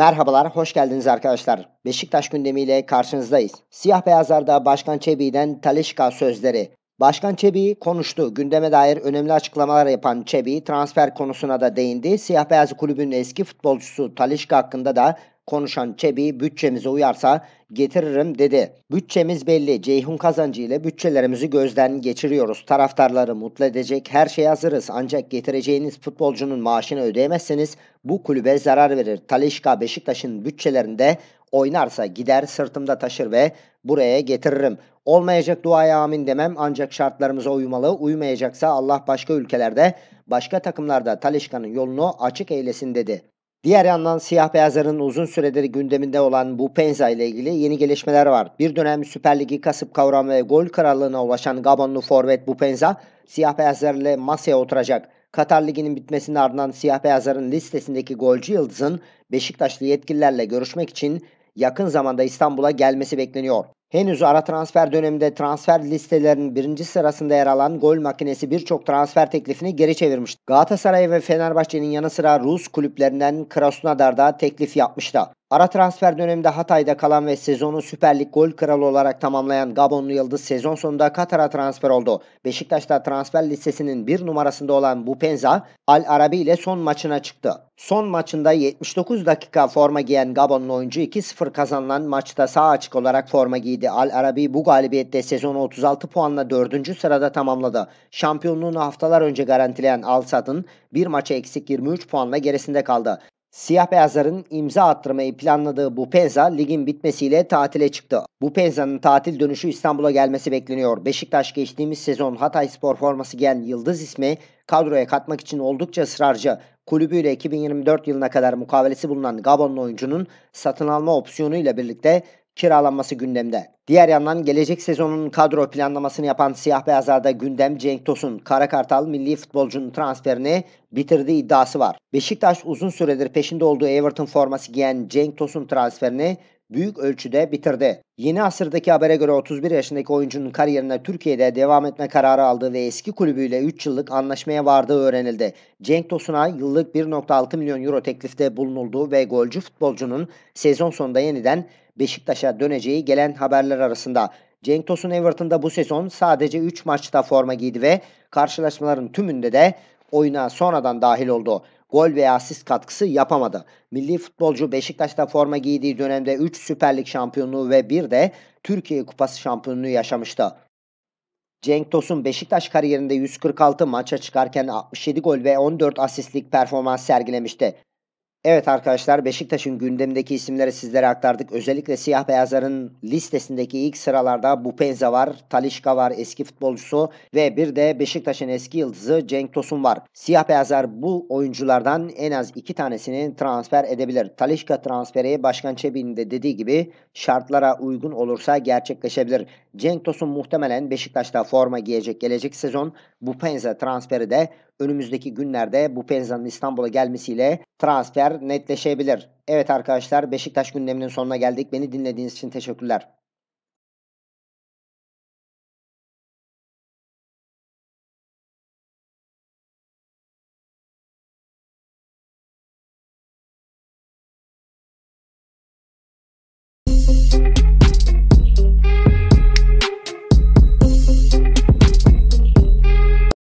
Merhabalar, hoş geldiniz arkadaşlar. Beşiktaş gündemiyle karşınızdayız. Siyah beyazlarda Başkan Çebi'den Talişka sözleri. Başkan Çebi konuştu. Gündeme dair önemli açıklamalar yapan Çebi transfer konusuna da değindi. Siyah beyaz kulübünün eski futbolcusu Talişka hakkında da Konuşan Çebi bütçemize uyarsa getiririm dedi. Bütçemiz belli. Ceyhun kazancı ile bütçelerimizi gözden geçiriyoruz. Taraftarları mutlu edecek her şey hazırız. Ancak getireceğiniz futbolcunun maaşını ödeyemezseniz bu kulübe zarar verir. Talişka Beşiktaş'ın bütçelerinde oynarsa gider sırtımda taşır ve buraya getiririm. Olmayacak duaya amin demem ancak şartlarımıza uymalı. Uymayacaksa Allah başka ülkelerde, başka takımlarda Talişka'nın yolunu açık eylesin dedi. Diğer yandan siyah beyazların uzun süredir gündeminde olan bu Penza ile ilgili yeni gelişmeler var. Bir dönem Süper Ligi kasıp kavram ve gol krallığına ulaşan Gabonlu forvet bu Penza siyah beyazlarla masaya oturacak. Katar Ligi'nin bitmesinin ardından siyah beyazların listesindeki golcü yıldızın Beşiktaşlı yetkililerle görüşmek için yakın zamanda İstanbul'a gelmesi bekleniyor. Henüz ara transfer döneminde transfer listelerinin birinci sırasında yer alan gol makinesi birçok transfer teklifini geri çevirmişti. Galatasaray ve Fenerbahçe'nin yanı sıra Rus kulüplerinden Krasnodar'da teklif yapmıştı. Ara transfer döneminde Hatay'da kalan ve sezonu Süper Lig gol kralı olarak tamamlayan Gabonlu Yıldız sezon sonunda Katar'a transfer oldu. Beşiktaş'ta transfer listesinin bir numarasında olan Bupenza, Al Arabi ile son maçına çıktı. Son maçında 79 dakika forma giyen Gabonlu oyuncu 2-0 kazanılan maçta sağ açık olarak forma giydi. Al Arabi bu galibiyette sezonu 36 puanla 4. sırada tamamladı. Şampiyonluğunu haftalar önce garantileyen Al Sad'ın bir maça eksik 23 puanla gerisinde kaldı. Siyah beyazların imza attırmayı planladığı Bu Penza ligin bitmesiyle tatile çıktı. Bu Penza'nın tatil dönüşü İstanbul'a gelmesi bekleniyor. Beşiktaş geçtiğimiz sezon Hatay Spor forması giyen Yıldız ismi kadroya katmak için oldukça ısrarcı. Kulübüyle 2024 yılına kadar mukavelesi bulunan Gabonlu oyuncunun satın alma opsiyonu ile birlikte kiralanması gündemde. Diğer yandan gelecek sezonun kadro planlamasını yapan Siyah Beyazlar'da gündem Cenk Tosun, Karakartal milli futbolcunun transferini bitirdiği iddiası var. Beşiktaş uzun süredir peşinde olduğu Everton forması giyen Cenk Tosun transferini büyük ölçüde bitirdi. Yeni asırdaki habere göre 31 yaşındaki oyuncunun kariyerine Türkiye'de devam etme kararı aldığı ve eski kulübüyle 3 yıllık anlaşmaya vardığı öğrenildi. Cenk Tosun'a yıllık 1.6 milyon euro teklifte bulunuldu ve golcü futbolcunun sezon sonunda yeniden Beşiktaş'a döneceği gelen haberler arasında. Cenk Tosun Everton'da bu sezon sadece 3 maçta forma giydi ve karşılaşmaların tümünde de oyuna sonradan dahil oldu gol veya asist katkısı yapamadı. Milli futbolcu Beşiktaş'ta forma giydiği dönemde 3 Süper Lig şampiyonluğu ve bir de Türkiye Kupası şampiyonluğu yaşamıştı. Cenk Tosun Beşiktaş kariyerinde 146 maça çıkarken 67 gol ve 14 asistlik performans sergilemişti. Evet arkadaşlar Beşiktaş'ın gündemdeki isimleri sizlere aktardık. Özellikle siyah beyazların listesindeki ilk sıralarda Bupenza var, Talişka var eski futbolcusu ve bir de Beşiktaş'ın eski yıldızı Cenk Tosun var. Siyah beyazlar bu oyunculardan en az iki tanesini transfer edebilir. Talişka transferi Başkan Çebi'nin de dediği gibi şartlara uygun olursa gerçekleşebilir. Cenk Tosun muhtemelen Beşiktaş'ta forma giyecek gelecek sezon. Bupenza transferi de önümüzdeki günlerde Bupenza'nın İstanbul'a gelmesiyle transfer netleşebilir. Evet arkadaşlar Beşiktaş gündeminin sonuna geldik. Beni dinlediğiniz için teşekkürler. Müzik